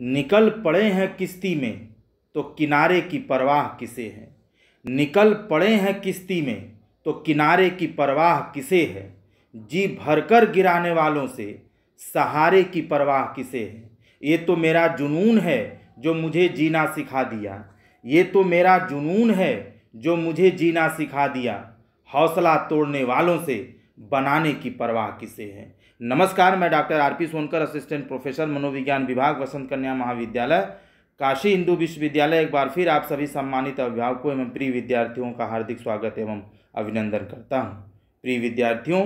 निकल पड़े हैं किश्ती में तो किनारे की परवाह किसे है निकल पड़े हैं किश्ती में तो किनारे की परवाह किसे है जी भरकर गिराने वालों से सहारे की परवाह किसे है ये तो मेरा जुनून है जो मुझे जीना सिखा दिया ये तो मेरा जुनून है जो मुझे जीना सिखा दिया हौसला तोड़ने वालों से बनाने की परवाह किसे है नमस्कार मैं doctor R P Sonkar assistant professor मनोविज्ञान विभाग वसंत कन्या महाविद्यालय काशी हिंदू विश्वविद्यालय एक बार फिर आप सभी सम्मानित अभिभावकों एवं प्रिय विद्यार्थियों का हार्दिक स्वागत एवं अभिनंदन करता हूँ प्रिय विद्यार्थियों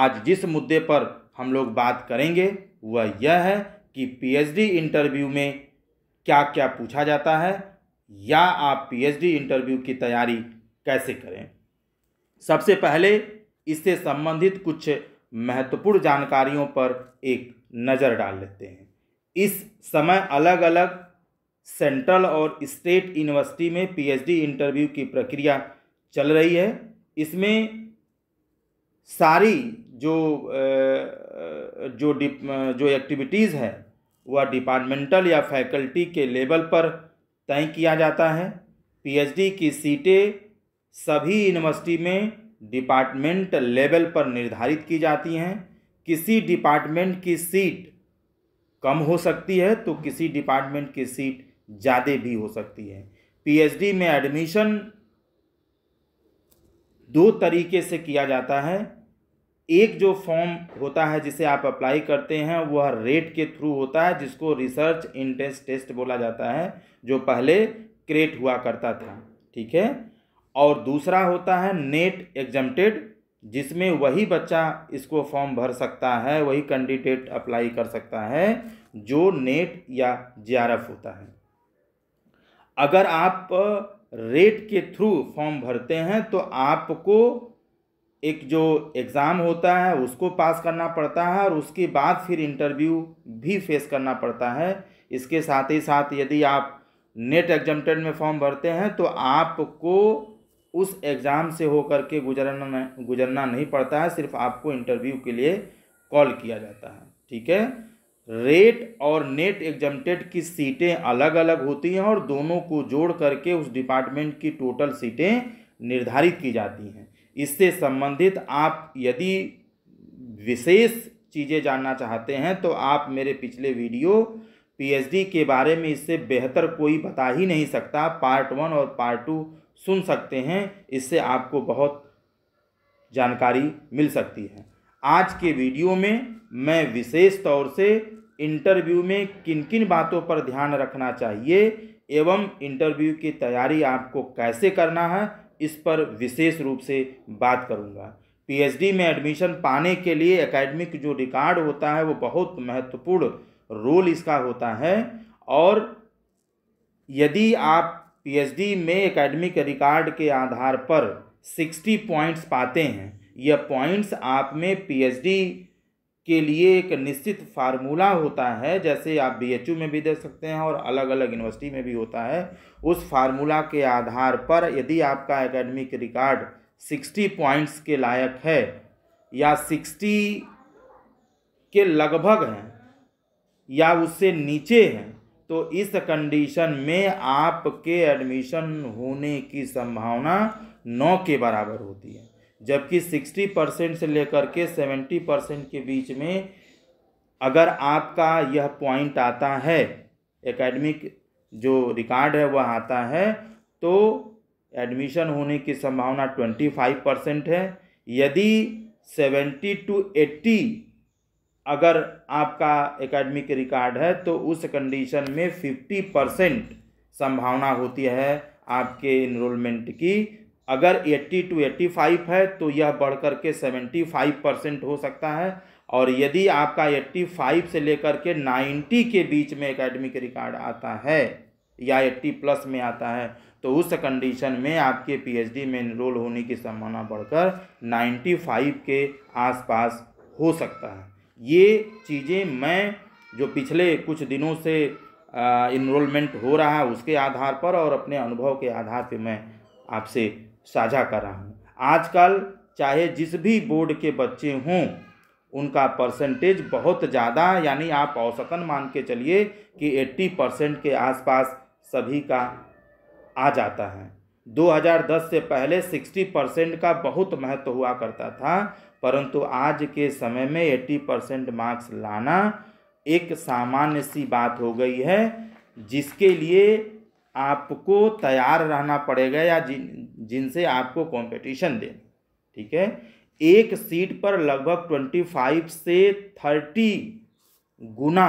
आज जिस मुद्दे पर हम लोग बात करेंगे वह यह है कि पीएचडी इंटरव्यू में क्या क्या पूछा जाता है या आप पीएचडी इंटरव्यू की तैयारी कैसे करें सबसे पहले इससे संबंधित कुछ महत्वपूर्ण जानकारियों पर एक नज़र डाल लेते हैं इस समय अलग अलग सेंट्रल और स्टेट यूनिवर्सिटी में पीएचडी इंटरव्यू की प्रक्रिया चल रही है इसमें सारी जो जो जो एक्टिविटीज़ है वह डिपार्टमेंटल या फैकल्टी के लेवल पर तय किया जाता है पीएचडी की सीटें सभी यूनिवर्सिटी में डिपार्टमेंट लेवल पर निर्धारित की जाती हैं किसी डिपार्टमेंट की सीट कम हो सकती है तो किसी डिपार्टमेंट की सीट ज़्यादा भी हो सकती है पीएचडी में एडमिशन दो तरीके से किया जाता है एक जो फॉर्म होता है जिसे आप अप्लाई करते हैं वह रेट के थ्रू होता है जिसको रिसर्च इंटेंस टेस्ट बोला जाता है जो पहले क्रिएट हुआ करता था ठीक है और दूसरा होता है नेट एग्जामटेड जिसमें वही बच्चा इसको फॉर्म भर सकता है वही कैंडिडेट अप्लाई कर सकता है जो नेट या जे होता है अगर आप रेट के थ्रू फॉर्म भरते हैं तो आपको एक जो एग्ज़ाम होता है उसको पास करना पड़ता है और उसके बाद फिर इंटरव्यू भी फेस करना पड़ता है इसके साथ ही साथ यदि आप नेट एग्जाम में फॉर्म भरते हैं तो आपको उस एग्ज़ाम से होकर के गुजरना गुजरना नहीं पड़ता है सिर्फ आपको इंटरव्यू के लिए कॉल किया जाता है ठीक है रेट और नेट एग्जम्प्टेड की सीटें अलग अलग होती हैं और दोनों को जोड़ करके उस डिपार्टमेंट की टोटल सीटें निर्धारित की जाती हैं इससे संबंधित आप यदि विशेष चीज़ें जानना चाहते हैं तो आप मेरे पिछले वीडियो पीएचडी के बारे में इससे बेहतर कोई बता ही नहीं सकता पार्ट वन और पार्ट टू सुन सकते हैं इससे आपको बहुत जानकारी मिल सकती है आज के वीडियो में मैं विशेष तौर से इंटरव्यू में किन किन बातों पर ध्यान रखना चाहिए एवं इंटरव्यू की तैयारी आपको कैसे करना है इस पर विशेष रूप से बात करूंगा पीएचडी में एडमिशन पाने के लिए एकेडमिक जो रिकॉर्ड होता है वो बहुत महत्वपूर्ण रोल इसका होता है और यदि आप पीएचडी में एकेडमिक रिकॉर्ड के आधार पर सिक्सटी पॉइंट्स पाते हैं यह पॉइंट्स आप में पीएचडी के लिए एक निश्चित फार्मूला होता है जैसे आप बीएचयू में भी दे सकते हैं और अलग अलग यूनिवर्सिटी में भी होता है उस फार्मूला के आधार पर यदि आपका एकेडमिक रिकॉर्ड सिक्सटी पॉइंट्स के लायक है या सिक्सटी के लगभग हैं या उससे नीचे हैं तो इस कंडीशन में आपके एडमिशन होने की संभावना नौ के बराबर होती है जबकि सिक्सटी परसेंट से लेकर के सेवेंटी परसेंट के बीच में अगर आपका यह पॉइंट आता है एकेडमिक जो रिकॉर्ड है वह आता है तो एडमिशन होने की संभावना ट्वेंटी फाइव परसेंट है यदि सेवेंटी टू एट्टी अगर आपका एकेडमिक रिकॉर्ड है तो उस कंडीशन में फिफ्टी परसेंट संभावना होती है आपके इनरोलमेंट की अगर एट्टी टू एट्टी फाइव है तो यह बढ़ कर के सेवेंटी फाइव परसेंट हो सकता है और यदि आपका एट्टी फाइव से लेकर के नाइन्टी के बीच में एकेडमिक रिकॉर्ड आता है या एट्टी प्लस में आता है तो उस कंडीशन में आपके पीएचडी में इनरोल होने की संभावना बढ़कर नाइन्टी फाइव के आसपास हो सकता है ये चीज़ें मैं जो पिछले कुछ दिनों से इनरोलमेंट हो रहा है उसके आधार पर और अपने अनुभव के आधार पर मैं आपसे साझा कर रहा हूँ आजकल चाहे जिस भी बोर्ड के बच्चे हों उनका परसेंटेज बहुत ज़्यादा यानी आप औसतन मान के चलिए कि 80 परसेंट के आसपास सभी का आ जाता है 2010 से पहले 60 परसेंट का बहुत महत्व हुआ करता था परंतु आज के समय में एट्टी परसेंट मार्क्स लाना एक सामान्य सी बात हो गई है जिसके लिए आपको तैयार रहना पड़ेगा या जिन जिनसे आपको कंपटीशन दे ठीक है एक सीट पर लगभग ट्वेंटी फाइव से थर्टी गुना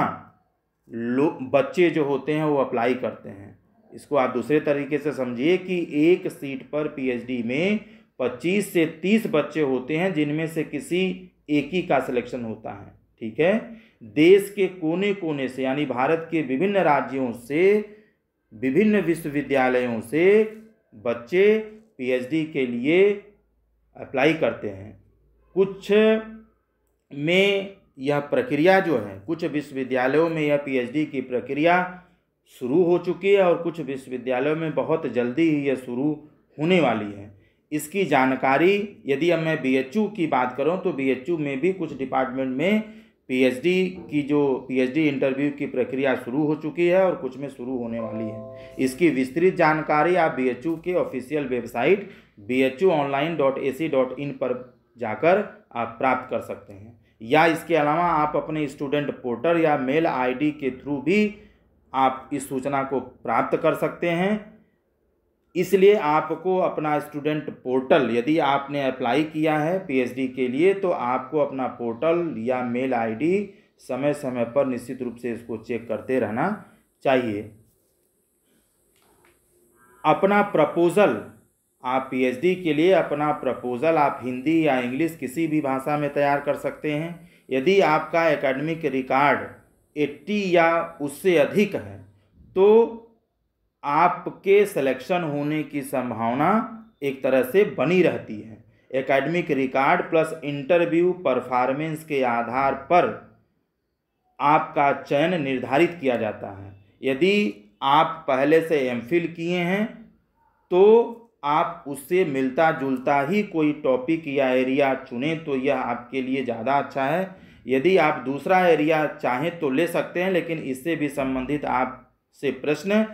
लो बच्चे जो होते हैं वो अप्लाई करते हैं इसको आप दूसरे तरीके से समझिए कि एक सीट पर पीएचडी में 25 से 30 बच्चे होते हैं जिनमें से किसी एक ही का सिलेक्शन होता है ठीक है देश के कोने कोने से यानी भारत के विभिन्न राज्यों से विभिन्न विश्वविद्यालयों से बच्चे पीएचडी के लिए अप्लाई करते हैं कुछ में यह प्रक्रिया जो है कुछ विश्वविद्यालयों में यह पीएचडी की प्रक्रिया शुरू हो चुकी है और कुछ विश्वविद्यालयों में बहुत जल्दी ही यह शुरू होने वाली है इसकी जानकारी यदि अब मैं बीएचयू की बात करूं तो बीएचयू में भी कुछ डिपार्टमेंट में पीएचडी की जो पीएचडी इंटरव्यू की प्रक्रिया शुरू हो चुकी है और कुछ में शुरू होने वाली है इसकी विस्तृत जानकारी आप बीएचयू के official website B H U online dot A C dot in पर जाकर आप प्राप्त कर सकते हैं या इसके अलावा आप अपने स्टूडेंट पोर्टल या मेल आईडी के थ्रू भी आप इस सूचना को प्राप्त कर सकते हैं इसलिए आपको अपना स्टूडेंट पोर्टल यदि आपने अप्लाई किया है पीएचडी के लिए तो आपको अपना पोर्टल या मेल आईडी समय समय पर निश्चित रूप से इसको चेक करते रहना चाहिए अपना प्रपोज़ल आप पीएचडी के लिए अपना प्रपोज़ल आप हिंदी या इंग्लिश किसी भी भाषा में तैयार कर सकते हैं यदि आपका एकेडमिक रिकॉर्ड 80 या उससे अधिक है तो आपके सिलेक्शन होने की संभावना एक तरह से बनी रहती है academic record plus interview performance के आधार पर आपका चयन निर्धारित किया जाता है यदि आप पहले से एम किए हैं तो आप उससे मिलता जुलता ही कोई टॉपिक या एरिया चुने तो यह आपके लिए ज़्यादा अच्छा है यदि आप दूसरा एरिया चाहें तो ले सकते हैं लेकिन इससे भी संबंधित आपसे प्रश्न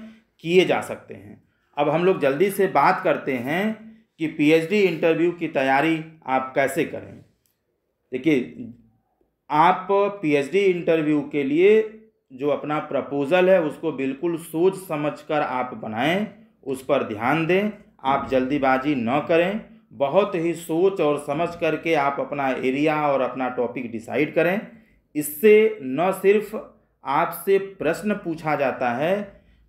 किए जा सकते हैं अब हम लोग जल्दी से बात करते हैं कि पीएचडी इंटरव्यू की तैयारी आप कैसे करें देखिए आप पीएचडी इंटरव्यू के लिए जो अपना प्रपोज़ल है उसको बिल्कुल सोच समझ कर आप बनाएं उस पर ध्यान दें आप जल्दीबाजी न करें बहुत ही सोच और समझ करके आप अपना एरिया और अपना टॉपिक डिसाइड करें इससे न सिर्फ आपसे प्रश्न पूछा जाता है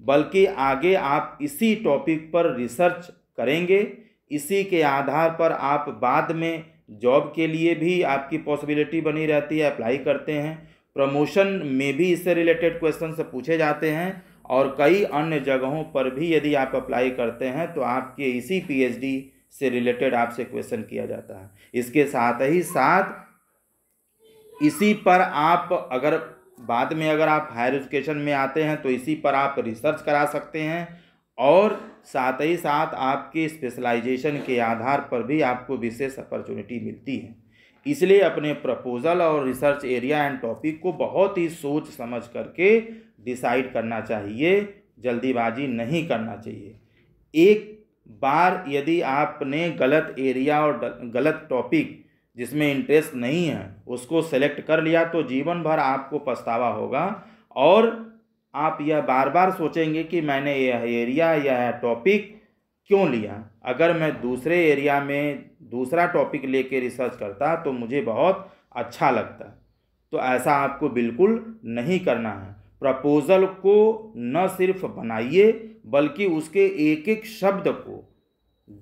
बल्कि आगे आप इसी टॉपिक पर रिसर्च करेंगे इसी के आधार पर आप बाद में जॉब के लिए भी आपकी पॉसिबिलिटी बनी रहती है अप्लाई करते हैं प्रमोशन में भी इससे रिलेटेड क्वेश्चन से पूछे जाते हैं और कई अन्य जगहों पर भी यदि आप अप्लाई करते हैं तो आपके इसी पीएचडी से रिलेटेड आपसे क्वेश्चन किया जाता है इसके साथ ही साथ इसी पर आप अगर बाद में अगर आप हायर एजुकेशन में आते हैं तो इसी पर आप रिसर्च करा सकते हैं और साथ ही साथ आपके स्पेशलाइजेशन के आधार पर भी आपको विशेष अपॉर्चुनिटी मिलती है इसलिए अपने प्रपोज़ल और रिसर्च एरिया एंड टॉपिक को बहुत ही सोच समझ करके डिसाइड करना चाहिए जल्दीबाजी नहीं करना चाहिए एक बार यदि आपने गलत एरिया और गलत टॉपिक जिसमें इंटरेस्ट नहीं है उसको सेलेक्ट कर लिया तो जीवन भर आपको पछतावा होगा और आप यह बार बार सोचेंगे कि मैंने यह एरिया यह टॉपिक क्यों लिया अगर मैं दूसरे एरिया में दूसरा टॉपिक लेके रिसर्च करता तो मुझे बहुत अच्छा लगता तो ऐसा आपको बिल्कुल नहीं करना है प्रपोज़ल को न सिर्फ बनाइए बल्कि उसके एक एक शब्द को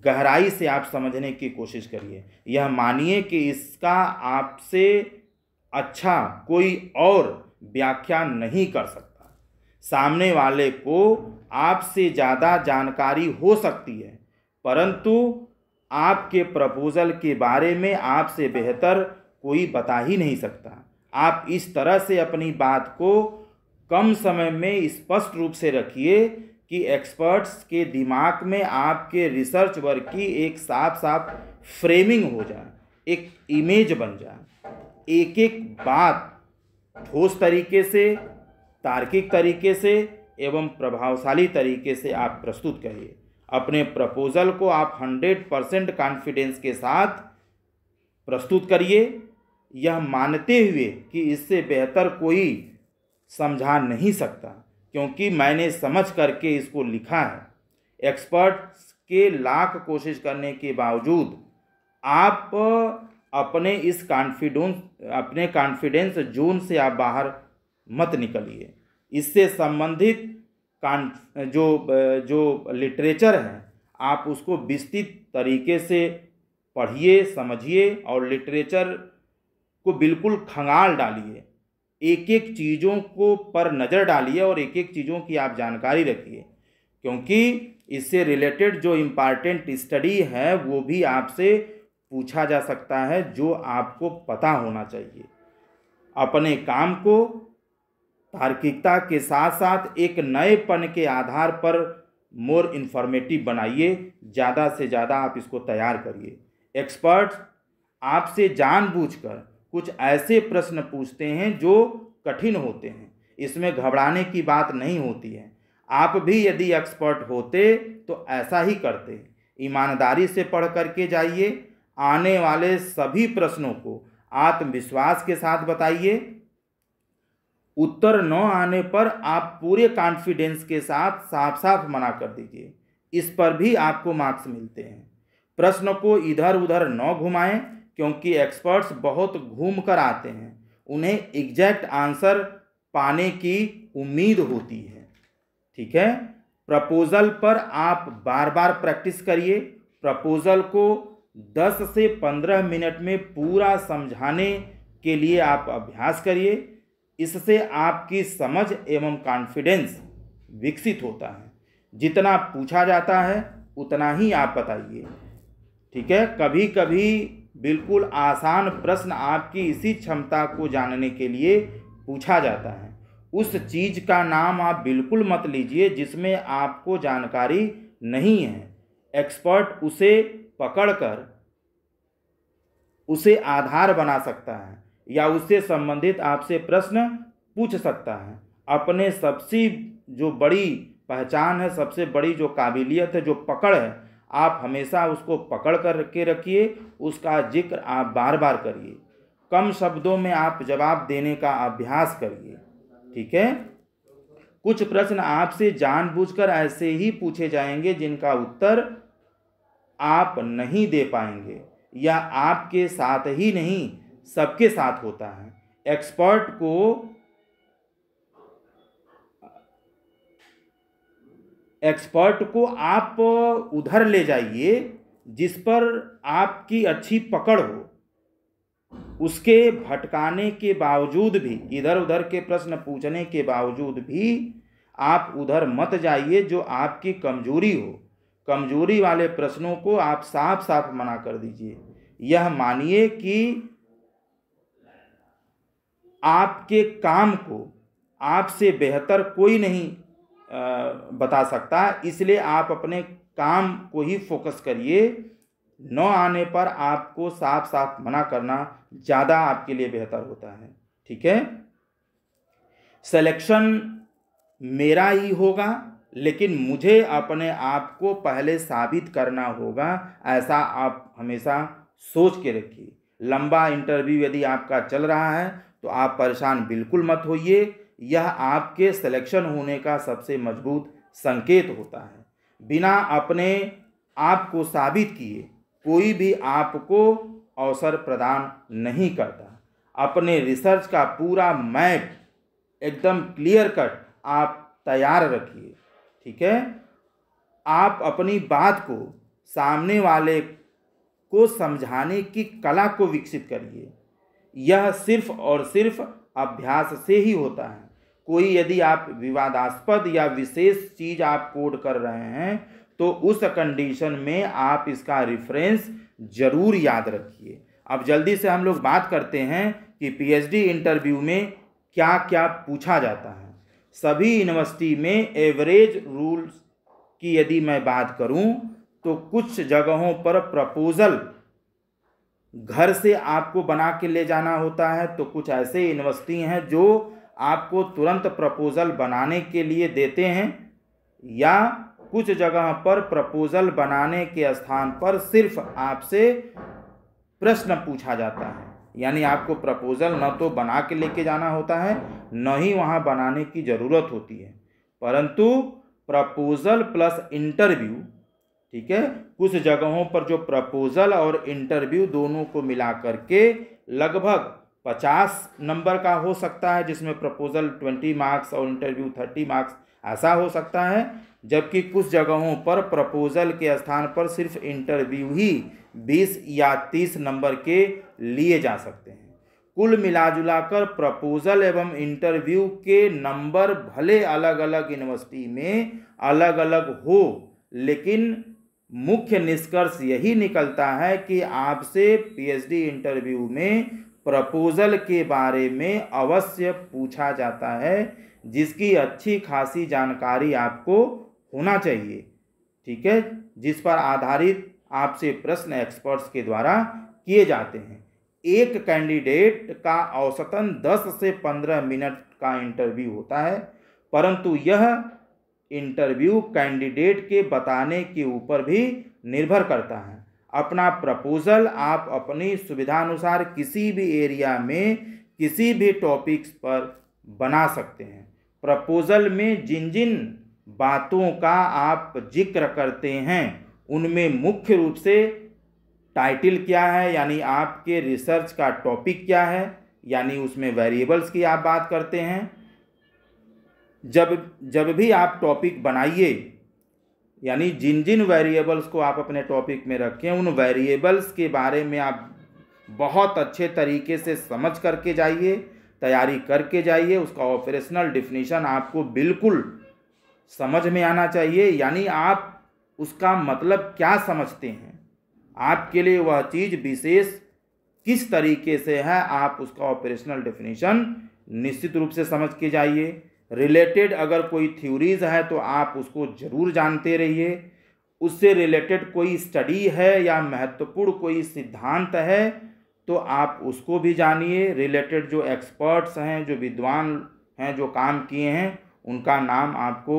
गहराई से आप समझने की कोशिश करिए यह मानिए कि इसका आपसे अच्छा कोई और व्याख्या नहीं कर सकता सामने वाले को आपसे ज़्यादा जानकारी हो सकती है परंतु आपके प्रपोज़ल के बारे में आपसे बेहतर कोई बता ही नहीं सकता आप इस तरह से अपनी बात को कम समय में स्पष्ट रूप से रखिए कि एक्सपर्ट्स के दिमाग में आपके रिसर्च वर्क की एक साफ साफ फ्रेमिंग हो जाए एक इमेज बन जाए एक एक बात ठोस तरीके से तार्किक तरीके से एवं प्रभावशाली तरीके से आप प्रस्तुत करिए अपने प्रपोजल को आप हंड्रेड परसेंट कॉन्फिडेंस के साथ प्रस्तुत करिए यह मानते हुए कि इससे बेहतर कोई समझा नहीं सकता क्योंकि मैंने समझ करके इसको लिखा है एक्सपर्ट्स के लाख कोशिश करने के बावजूद आप अपने इस कॉन्फिडेंस अपने कॉन्फिडेंस जोन से आप बाहर मत निकलिए इससे संबंधित जो जो लिटरेचर है आप उसको विस्तृत तरीके से पढ़िए समझिए और लिटरेचर को बिल्कुल खंगाल डालिए एक एक चीज़ों को पर नज़र डालिए और एक एक चीज़ों की आप जानकारी रखिए क्योंकि इससे रिलेटेड जो इम्पॉर्टेंट स्टडी है वो भी आपसे पूछा जा सकता है जो आपको पता होना चाहिए अपने काम को तार्किकता के साथ साथ एक नएपन के आधार पर मोर इन्फॉर्मेटिव बनाइए ज़्यादा से ज़्यादा आप इसको तैयार करिए एक्सपर्ट्स आपसे जानबूझकर कुछ ऐसे प्रश्न पूछते हैं जो कठिन होते हैं इसमें घबराने की बात नहीं होती है आप भी यदि एक्सपर्ट होते तो ऐसा ही करते ईमानदारी से पढ़ करके जाइए आने वाले सभी प्रश्नों को आत्मविश्वास के साथ बताइए उत्तर न आने पर आप पूरे कॉन्फिडेंस के साथ साफ साफ मना कर दीजिए इस पर भी आपको मार्क्स मिलते हैं प्रश्न को इधर उधर न घुमाएं क्योंकि एक्सपर्ट्स बहुत घूम कर आते हैं उन्हें एग्जैक्ट आंसर पाने की उम्मीद होती है ठीक है प्रपोज़ल पर आप बार बार प्रैक्टिस करिए प्रपोज़ल को 10 से 15 मिनट में पूरा समझाने के लिए आप अभ्यास करिए इससे आपकी समझ एवं कॉन्फिडेंस विकसित होता है जितना पूछा जाता है उतना ही आप बताइए ठीक है कभी कभी बिल्कुल आसान प्रश्न आपकी इसी क्षमता को जानने के लिए पूछा जाता है उस चीज़ का नाम आप बिल्कुल मत लीजिए जिसमें आपको जानकारी नहीं है एक्सपर्ट उसे पकड़कर उसे आधार बना सकता है या उससे संबंधित आपसे प्रश्न पूछ सकता है अपने सबसे जो बड़ी पहचान है सबसे बड़ी जो काबिलियत है जो पकड़ है आप हमेशा उसको पकड़ कर के रखिए उसका जिक्र आप बार बार करिए कम शब्दों में आप जवाब देने का अभ्यास करिए ठीक है कुछ प्रश्न आपसे जानबूझकर ऐसे ही पूछे जाएंगे जिनका उत्तर आप नहीं दे पाएंगे या आपके साथ ही नहीं सबके साथ होता है एक्सपर्ट को एक्सपर्ट को आप उधर ले जाइए जिस पर आपकी अच्छी पकड़ हो उसके भटकाने के बावजूद भी इधर उधर के प्रश्न पूछने के बावजूद भी आप उधर मत जाइए जो आपकी कमजोरी हो कमजोरी वाले प्रश्नों को आप साफ साफ मना कर दीजिए यह मानिए कि आपके काम को आपसे बेहतर कोई नहीं बता सकता इसलिए आप अपने काम को ही फोकस करिए न आने पर आपको साफ साफ मना करना ज़्यादा आपके लिए बेहतर होता है ठीक है सिलेक्शन मेरा ही होगा लेकिन मुझे अपने आप को पहले साबित करना होगा ऐसा आप हमेशा सोच के रखिए लंबा इंटरव्यू यदि आपका चल रहा है तो आप परेशान बिल्कुल मत होइए यह आपके सिलेक्शन होने का सबसे मजबूत संकेत होता है बिना अपने आप को साबित किए कोई भी आपको अवसर प्रदान नहीं करता अपने रिसर्च का पूरा मैप एकदम क्लियर कट आप तैयार रखिए ठीक है आप अपनी बात को सामने वाले को समझाने की कला को विकसित करिए यह सिर्फ और सिर्फ अभ्यास से ही होता है कोई यदि आप विवादास्पद या विशेष चीज़ आप कोड कर रहे हैं तो उस कंडीशन में आप इसका रेफरेंस ज़रूर याद रखिए अब जल्दी से हम लोग बात करते हैं कि पीएचडी इंटरव्यू में क्या क्या पूछा जाता है सभी यूनिवर्सिटी में एवरेज रूल्स की यदि मैं बात करूं तो कुछ जगहों पर प्रपोज़ल घर से आपको बना के ले जाना होता है तो कुछ ऐसे यूनिवर्सिटी हैं जो आपको तुरंत प्रपोज़ल बनाने के लिए देते हैं या कुछ जगह पर प्रपोज़ल बनाने के स्थान पर सिर्फ आपसे प्रश्न पूछा जाता है यानी आपको प्रपोज़ल न तो बना के लेके जाना होता है न ही वहाँ बनाने की ज़रूरत होती है परंतु प्रपोज़ल प्लस इंटरव्यू ठीक है कुछ जगहों पर जो प्रपोज़ल और इंटरव्यू दोनों को मिला करके लगभग पचास नंबर का हो सकता है जिसमें प्रपोजल ट्वेंटी मार्क्स और इंटरव्यू थर्टी मार्क्स ऐसा हो सकता है जबकि कुछ जगहों पर प्रपोजल के स्थान पर सिर्फ इंटरव्यू ही बीस या तीस नंबर के लिए जा सकते हैं कुल मिलाजुला कर प्रपोजल एवं इंटरव्यू के नंबर भले अलग अलग यूनिवर्सिटी में अलग अलग हो लेकिन मुख्य निष्कर्ष यही निकलता है कि आपसे पीएचडी इंटरव्यू में प्रपोज़ल के बारे में अवश्य पूछा जाता है जिसकी अच्छी खासी जानकारी आपको होना चाहिए ठीक है जिस पर आधारित आपसे प्रश्न एक्सपर्ट्स के द्वारा किए जाते हैं एक कैंडिडेट का औसतन 10 से 15 मिनट का इंटरव्यू होता है परंतु यह इंटरव्यू कैंडिडेट के बताने के ऊपर भी निर्भर करता है अपना प्रपोज़ल आप अपनी सुविधानुसार किसी भी एरिया में किसी भी टॉपिक्स पर बना सकते हैं प्रपोज़ल में जिन जिन बातों का आप जिक्र करते हैं उनमें मुख्य रूप से टाइटल क्या है यानी आपके रिसर्च का टॉपिक क्या है यानी उसमें वेरिएबल्स की आप बात करते हैं जब जब भी आप टॉपिक बनाइए यानी जिन जिन वेरिएबल्स को आप अपने टॉपिक में रखें उन वेरिएबल्स के बारे में आप बहुत अच्छे तरीके से समझ करके जाइए तैयारी करके जाइए उसका ऑपरेशनल डिफिनीशन आपको बिल्कुल समझ में आना चाहिए यानी आप उसका मतलब क्या समझते हैं आपके लिए वह चीज़ विशेष किस तरीके से है आप उसका ऑपरेशनल डेफिनेशन निश्चित रूप से समझ के जाइए रिलेटेड अगर कोई थ्योरीज़ है तो आप उसको ज़रूर जानते रहिए उससे रिलेटेड कोई स्टडी है या महत्वपूर्ण कोई सिद्धांत है तो आप उसको भी जानिए रिलेटेड जो एक्सपर्ट्स हैं जो विद्वान हैं जो काम किए हैं उनका नाम आपको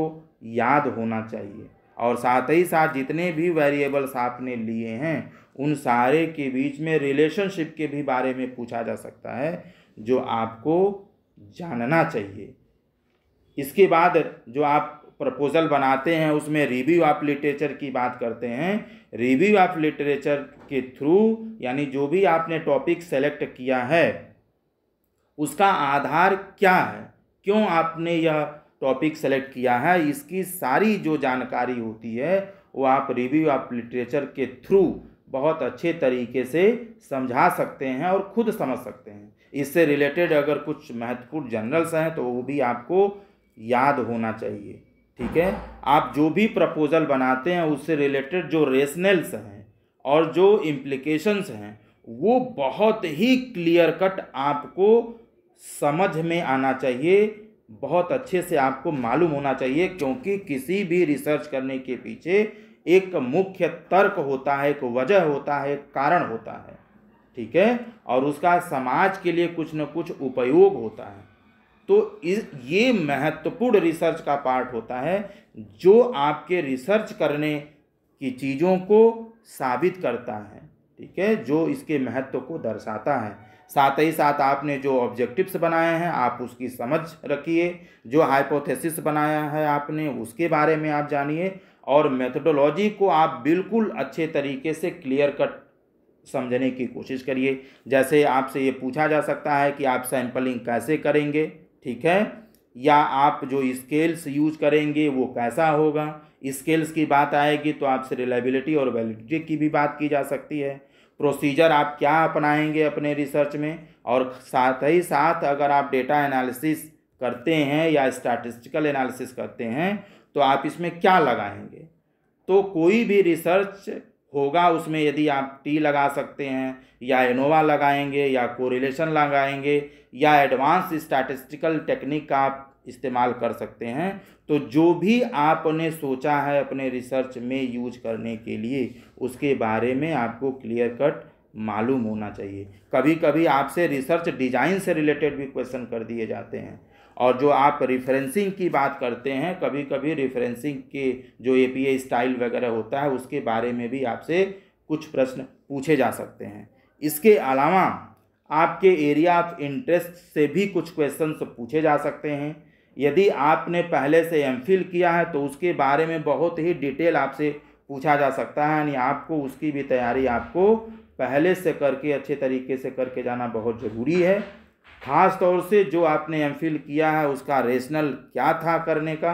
याद होना चाहिए और साथ ही साथ जितने भी वेरिएबल्स आपने लिए हैं उन सारे के बीच में रिलेशनशिप के भी बारे में पूछा जा सकता है जो आपको जानना चाहिए इसके बाद जो आप प्रपोजल बनाते हैं उसमें रिव्यू ऑफ लिटरेचर की बात करते हैं रिव्यू ऑफ लिटरेचर के थ्रू यानी जो भी आपने टॉपिक सेलेक्ट किया है उसका आधार क्या है क्यों आपने यह टॉपिक सेलेक्ट किया है इसकी सारी जो जानकारी होती है वो आप रिव्यू ऑफ लिटरेचर के थ्रू बहुत अच्छे तरीके से समझा सकते हैं और खुद समझ सकते हैं इससे रिलेटेड अगर कुछ महत्वपूर्ण जर्नल्स हैं तो वो भी आपको याद होना चाहिए ठीक है आप जो भी प्रपोजल बनाते हैं उससे रिलेटेड जो रेशनल्स हैं और जो इम्प्लिकेशंस हैं वो बहुत ही क्लियर कट आपको समझ में आना चाहिए बहुत अच्छे से आपको मालूम होना चाहिए क्योंकि किसी भी रिसर्च करने के पीछे एक मुख्य तर्क होता है एक वजह होता है कारण होता है ठीक है और उसका समाज के लिए कुछ न कुछ उपयोग होता है तो इस ये महत्वपूर्ण रिसर्च का पार्ट होता है जो आपके रिसर्च करने की चीज़ों को साबित करता है ठीक है जो इसके महत्व को दर्शाता है साथ ही साथ आपने जो ऑब्जेक्टिव्स बनाए हैं आप उसकी समझ रखिए जो हाइपोथेसिस बनाया है आपने उसके बारे में आप जानिए और मेथडोलॉजी को आप बिल्कुल अच्छे तरीके से क्लियर कट समझने की कोशिश करिए जैसे आपसे ये पूछा जा सकता है कि आप सैम्पलिंग कैसे करेंगे ठीक है या आप जो स्केल्स यूज करेंगे वो कैसा होगा स्केल्स की बात आएगी तो आपसे रिलायबिलिटी और वैलिडिटी की भी बात की जा सकती है प्रोसीजर आप क्या अपनाएंगे अपने रिसर्च में और साथ ही साथ अगर आप डेटा एनालिसिस करते हैं या स्टैटिस्टिकल एनालिसिस करते हैं तो आप इसमें क्या लगाएंगे तो कोई भी रिसर्च होगा उसमें यदि आप टी लगा सकते हैं या इनोवा लगाएंगे या कोरिलेशन लगाएंगे या एडवांस स्टैटिस्टिकल टेक्निक का आप इस्तेमाल कर सकते हैं तो जो भी आपने सोचा है अपने रिसर्च में यूज करने के लिए उसके बारे में आपको क्लियर कट मालूम होना चाहिए कभी कभी आपसे रिसर्च डिजाइन से रिलेटेड भी क्वेश्चन कर दिए जाते हैं और जो आप रेफरेंसिंग की बात करते हैं कभी कभी रेफरेंसिंग के जो ए स्टाइल वगैरह होता है उसके बारे में भी आपसे कुछ प्रश्न पूछे जा सकते हैं इसके अलावा आपके एरिया ऑफ इंटरेस्ट से भी कुछ क्वेश्चन पूछे जा सकते हैं यदि आपने पहले से एम किया है तो उसके बारे में बहुत ही डिटेल आपसे पूछा जा सकता है यानी आपको उसकी भी तैयारी आपको पहले से करके अच्छे तरीके से करके जाना बहुत ज़रूरी है खास तौर से जो आपने एम किया है उसका रेशनल क्या था करने का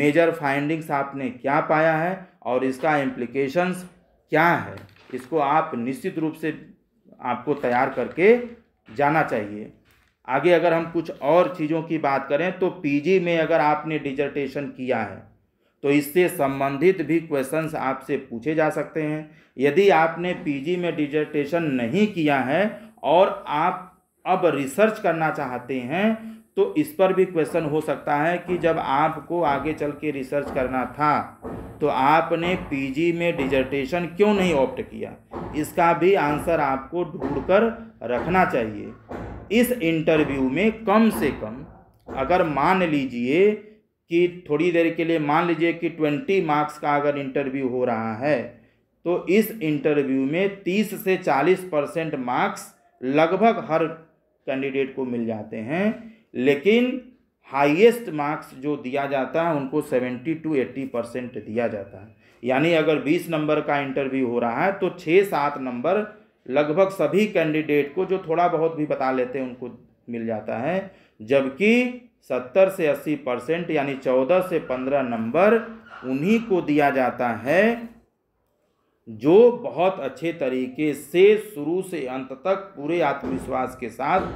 मेजर फाइंडिंग्स आपने क्या पाया है और इसका इम्प्लीकेशंस क्या है इसको आप निश्चित रूप से आपको तैयार करके जाना चाहिए आगे अगर हम कुछ और चीज़ों की बात करें तो पीजी में अगर आपने डिजर्टेशन किया है तो इससे संबंधित भी क्वेश्चंस आपसे पूछे जा सकते हैं यदि आपने पीजी में डिजर्टेशन नहीं किया है और आप अब रिसर्च करना चाहते हैं तो इस पर भी क्वेश्चन हो सकता है कि जब आपको आगे चल के रिसर्च करना था तो आपने पीजी में डिजर्टेशन क्यों नहीं ऑप्ट किया इसका भी आंसर आपको ढूंढ कर रखना चाहिए इस इंटरव्यू में कम से कम अगर मान लीजिए कि थोड़ी देर के लिए मान लीजिए कि ट्वेंटी मार्क्स का अगर इंटरव्यू हो रहा है तो इस इंटरव्यू में तीस से चालीस परसेंट मार्क्स लगभग हर कैंडिडेट को मिल जाते हैं लेकिन हाईएस्ट मार्क्स जो दिया जाता है उनको सेवेंटी टू एट्टी परसेंट दिया जाता है यानी अगर बीस नंबर का इंटरव्यू हो रहा है तो छः सात नंबर लगभग सभी कैंडिडेट को जो थोड़ा बहुत भी बता लेते हैं उनको मिल जाता है जबकि सत्तर से अस्सी परसेंट यानी चौदह से पंद्रह नंबर उन्हीं को दिया जाता है जो बहुत अच्छे तरीके से शुरू से अंत तक पूरे आत्मविश्वास के साथ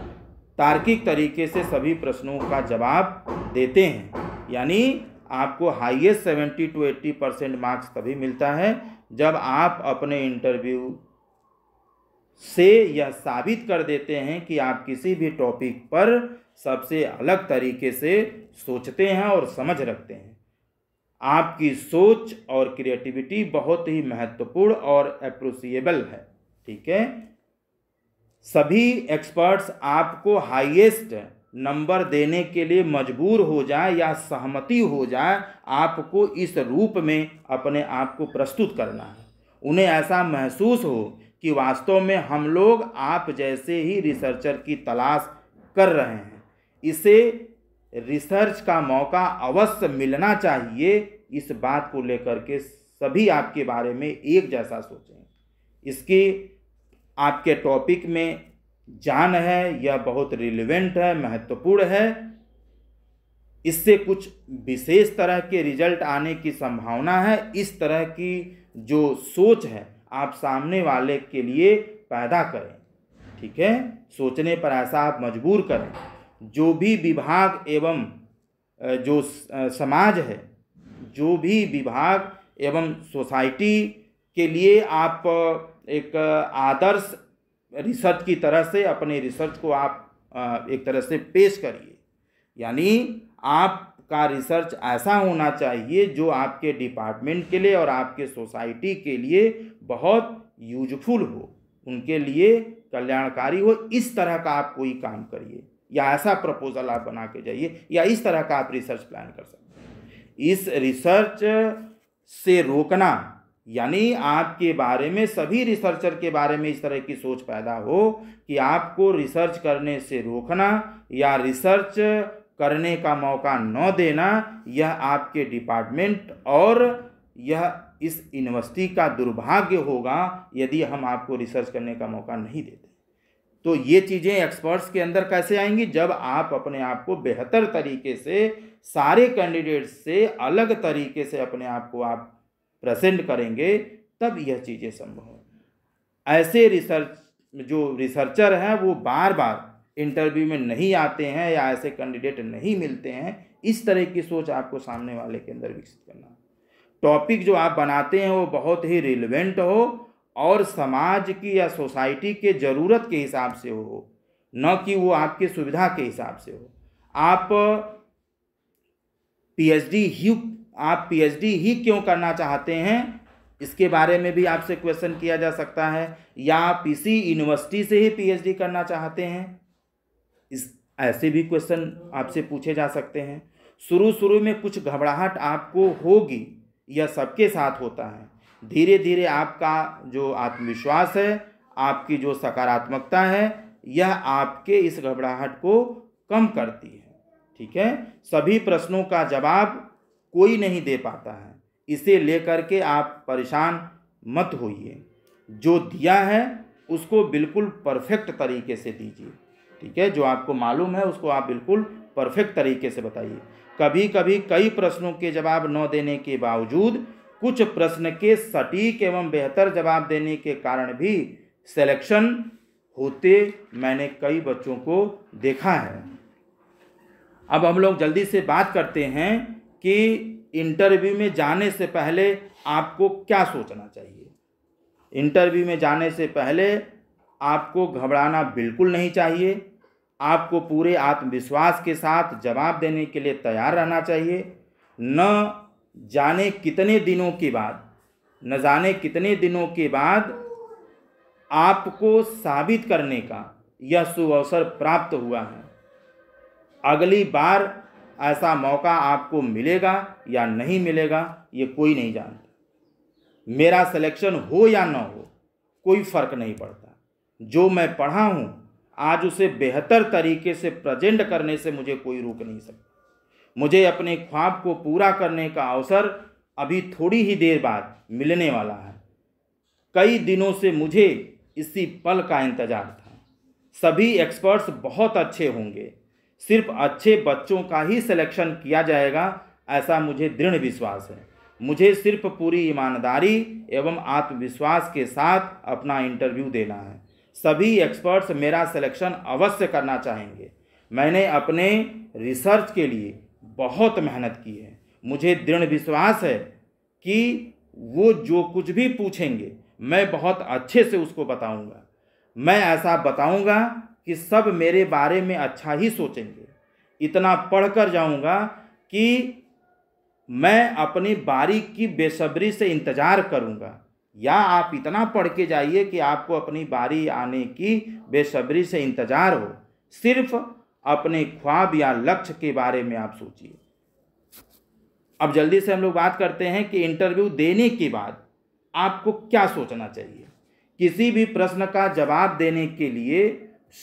तार्किक तरीके से सभी प्रश्नों का जवाब देते हैं यानी आपको highest seventy to eighty percent marks तभी मिलता है जब आप अपने इंटरव्यू से यह साबित कर देते हैं कि आप किसी भी टॉपिक पर सबसे अलग तरीके से सोचते हैं और समझ रखते हैं आपकी सोच और क्रिएटिविटी बहुत ही महत्वपूर्ण और अप्रोसिएबल है ठीक है सभी एक्सपर्ट्स आपको हाईएस्ट नंबर देने के लिए मजबूर हो जाए या सहमति हो जाए आपको इस रूप में अपने आप को प्रस्तुत करना है उन्हें ऐसा महसूस हो कि वास्तव में हम लोग आप जैसे ही रिसर्चर की तलाश कर रहे हैं इसे रिसर्च का मौका अवश्य मिलना चाहिए इस बात को लेकर के सभी आपके बारे में एक जैसा सोचें इसकी आपके टॉपिक में जान है यह बहुत रिलेवेंट है महत्वपूर्ण है इससे कुछ विशेष तरह के रिजल्ट आने की संभावना है इस तरह की जो सोच है आप सामने वाले के लिए पैदा करें ठीक है सोचने पर ऐसा आप मजबूर करें जो भी विभाग एवं जो समाज है जो भी विभाग एवं सोसाइटी के लिए आप एक आदर्श रिसर्च की तरह से अपने रिसर्च को आप एक तरह से पेश करिए यानी आपका रिसर्च ऐसा होना चाहिए जो आपके डिपार्टमेंट के लिए और आपके सोसाइटी के लिए बहुत यूजफुल हो उनके लिए कल्याणकारी हो इस तरह का आप कोई काम करिए या ऐसा प्रपोजल आप बना के जाइए या इस तरह का आप रिसर्च प्लान कर सकते इस रिसर्च से रोकना यानी आपके बारे में सभी रिसर्चर के बारे में इस तरह की सोच पैदा हो कि आपको रिसर्च करने से रोकना या रिसर्च करने का मौका न देना यह आपके डिपार्टमेंट और यह इस यूनिवर्सिटी का दुर्भाग्य होगा यदि हम आपको रिसर्च करने का मौका नहीं देते तो ये चीज़ें एक्सपर्ट्स के अंदर कैसे आएंगी जब आप अपने आप को बेहतर तरीके से सारे कैंडिडेट्स से अलग तरीके से अपने आप को आप प्रेजेंट करेंगे तब यह चीज़ें संभव है ऐसे रिसर्च जो रिसर्चर हैं वो बार बार इंटरव्यू में नहीं आते हैं या ऐसे कैंडिडेट नहीं मिलते हैं इस तरह की सोच आपको सामने वाले के अंदर विकसित करना टॉपिक जो आप बनाते हैं वो बहुत ही रिलेवेंट हो और समाज की या सोसाइटी के ज़रूरत के हिसाब से हो न कि वो आपके सुविधा के हिसाब से हो आप पीएचडी ही आप पीएचडी ही क्यों करना चाहते हैं इसके बारे में भी आपसे क्वेश्चन किया जा सकता है या आप इसी यूनिवर्सिटी से ही पीएचडी करना चाहते हैं इस ऐसे भी क्वेश्चन आपसे पूछे जा सकते हैं शुरू शुरू में कुछ घबराहट आपको होगी यह सबके साथ होता है धीरे धीरे आपका जो आत्मविश्वास है आपकी जो सकारात्मकता है यह आपके इस घबराहट को कम करती है ठीक है सभी प्रश्नों का जवाब कोई नहीं दे पाता है इसे लेकर के आप परेशान मत होइए जो दिया है उसको बिल्कुल परफेक्ट तरीके से दीजिए ठीक है जो आपको मालूम है उसको आप बिल्कुल परफेक्ट तरीके से बताइए कभी कभी कई प्रश्नों के जवाब न देने के बावजूद कुछ प्रश्न के सटीक एवं बेहतर जवाब देने के कारण भी सिलेक्शन होते मैंने कई बच्चों को देखा है अब हम लोग जल्दी से बात करते हैं कि इंटरव्यू में जाने से पहले आपको क्या सोचना चाहिए इंटरव्यू में जाने से पहले आपको घबराना बिल्कुल नहीं चाहिए आपको पूरे आत्मविश्वास के साथ जवाब देने के लिए तैयार रहना चाहिए न जाने कितने दिनों के बाद न जाने कितने दिनों के बाद आपको साबित करने का यह शुभ अवसर प्राप्त हुआ है अगली बार ऐसा मौका आपको मिलेगा या नहीं मिलेगा ये कोई नहीं जानता मेरा सिलेक्शन हो या ना हो कोई फ़र्क नहीं पड़ता जो मैं पढ़ा हूँ आज उसे बेहतर तरीके से प्रेजेंट करने से मुझे कोई रोक नहीं सकता मुझे अपने ख्वाब को पूरा करने का अवसर अभी थोड़ी ही देर बाद मिलने वाला है कई दिनों से मुझे इसी पल का इंतज़ार था सभी एक्सपर्ट्स बहुत अच्छे होंगे सिर्फ अच्छे बच्चों का ही सिलेक्शन किया जाएगा ऐसा मुझे दृढ़ विश्वास है मुझे सिर्फ पूरी ईमानदारी एवं आत्मविश्वास के साथ अपना इंटरव्यू देना है सभी एक्सपर्ट्स मेरा सिलेक्शन अवश्य करना चाहेंगे मैंने अपने रिसर्च के लिए बहुत मेहनत की है मुझे दृढ़ विश्वास है कि वो जो कुछ भी पूछेंगे मैं बहुत अच्छे से उसको बताऊंगा मैं ऐसा बताऊंगा कि सब मेरे बारे में अच्छा ही सोचेंगे इतना पढ़ कर जाऊँगा कि मैं अपनी बारी की बेसब्री से इंतज़ार करूँगा या आप इतना पढ़ के जाइए कि आपको अपनी बारी आने की बेसब्री से इंतज़ार हो सिर्फ अपने ख्वाब या लक्ष्य के बारे में आप सोचिए अब जल्दी से हम लोग बात करते हैं कि इंटरव्यू देने के बाद आपको क्या सोचना चाहिए किसी भी प्रश्न का जवाब देने के लिए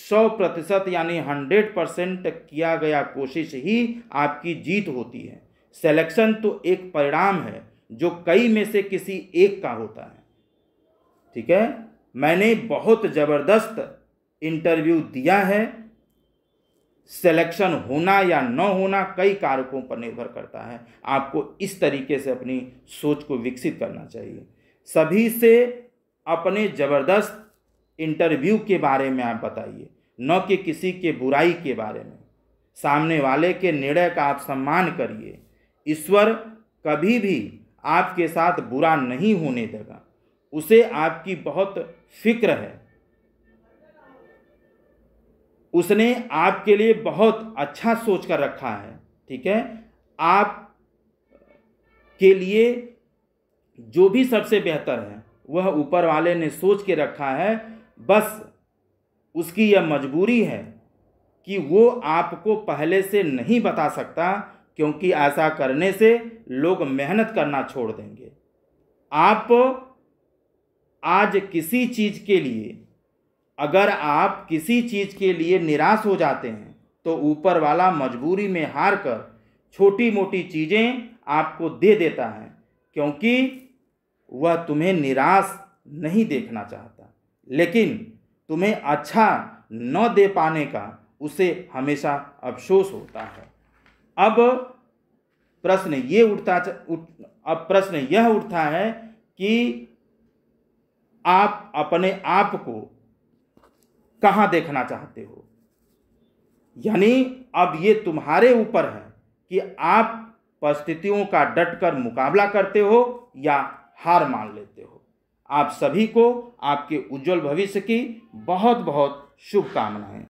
सौ प्रतिशत यानी हंड्रेड परसेंट किया गया कोशिश ही आपकी जीत होती है सेलेक्शन तो एक परिणाम है जो कई में से किसी एक का होता है ठीक है मैंने बहुत ज़बरदस्त इंटरव्यू दिया है सिलेक्शन होना या न होना कई कारकों पर निर्भर करता है आपको इस तरीके से अपनी सोच को विकसित करना चाहिए सभी से अपने ज़बरदस्त इंटरव्यू के बारे में आप बताइए न कि किसी के बुराई के बारे में सामने वाले के निर्णय का आप सम्मान करिए ईश्वर कभी भी आपके साथ बुरा नहीं होने देगा उसे आपकी बहुत फिक्र है उसने आपके लिए बहुत अच्छा सोच कर रखा है ठीक है आप के लिए जो भी सबसे बेहतर है वह ऊपर वाले ने सोच के रखा है बस उसकी यह मजबूरी है कि वो आपको पहले से नहीं बता सकता क्योंकि ऐसा करने से लोग मेहनत करना छोड़ देंगे आप आज किसी चीज़ के लिए अगर आप किसी चीज़ के लिए निराश हो जाते हैं तो ऊपर वाला मजबूरी में हार कर छोटी मोटी चीज़ें आपको दे देता है क्योंकि वह तुम्हें निराश नहीं देखना चाहता लेकिन तुम्हें अच्छा न दे पाने का उसे हमेशा अफसोस होता है अब प्रश्न ये उठता उठ, अब प्रश्न यह उठता है कि आप अपने आप को कहाँ देखना चाहते हो यानी अब ये तुम्हारे ऊपर है कि आप परिस्थितियों का डट कर मुकाबला करते हो या हार मान लेते हो आप सभी को आपके उज्जवल भविष्य की बहुत बहुत शुभकामनाएं